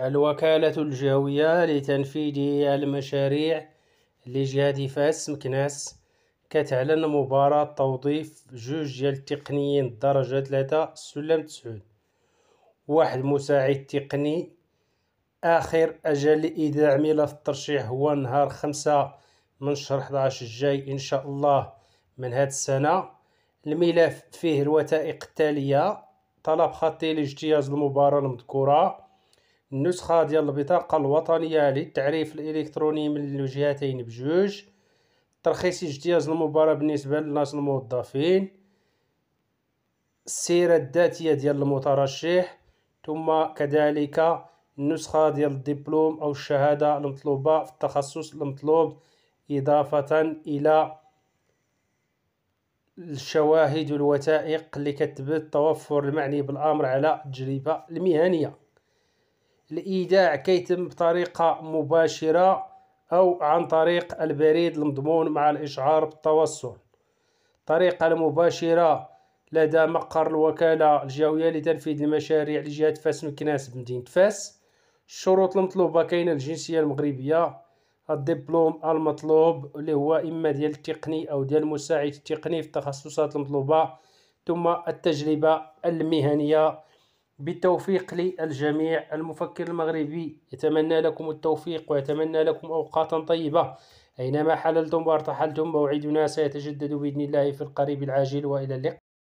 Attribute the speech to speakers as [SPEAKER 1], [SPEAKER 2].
[SPEAKER 1] الوكالة الجوية لتنفيذ المشاريع لجهة فاس مكناس كتعلن مباراة توظيف جوج ديال التقنيين الدرجة تلاتة سلم تسعود واحد مساعد تقني آخر أجل لإيداع ملف الترشيح هو نهار خمسة من شهر 11 الجاي إن شاء الله من هاد السنة الملف فيه الوثائق التالية طلب خطي لاجتياز المباراة المذكورة النسخة ديال البطاقة الوطنية للتعريف الإلكتروني من الجهتين بجوج ترخيص اجتياز المباراة بالنسبة للناس الموظفين السيرة الذاتية ديال المترشح ثم كذلك النسخة ديال الدبلوم أو الشهادة المطلوبة في التخصص المطلوب إضافة إلى الشواهد والوثائق اللي كتبت توفر المعني بالأمر على التجربة المهنية الإيداع كيتم بطريقة مباشرة أو عن طريق البريد المضمون مع الإشعار بالتوصل الطريقة المباشرة لدى مقر الوكالة الجوية لتنفيذ المشاريع لجهة فاس مكناس بمدينة فاس الشروط المطلوبة كاينة الجنسية المغربية الدبلوم المطلوب اللي هو إما ديال التقني أو ديال المساعد التقني في التخصصات المطلوبة ثم التجربة المهنية بالتوفيق للجميع المفكر المغربي يتمنى لكم التوفيق ويتمنى لكم أوقاتا طيبة أينما حللتم وارتحلتم موعدنا سيتجدد بإذن الله في القريب العاجل وإلى اللقاء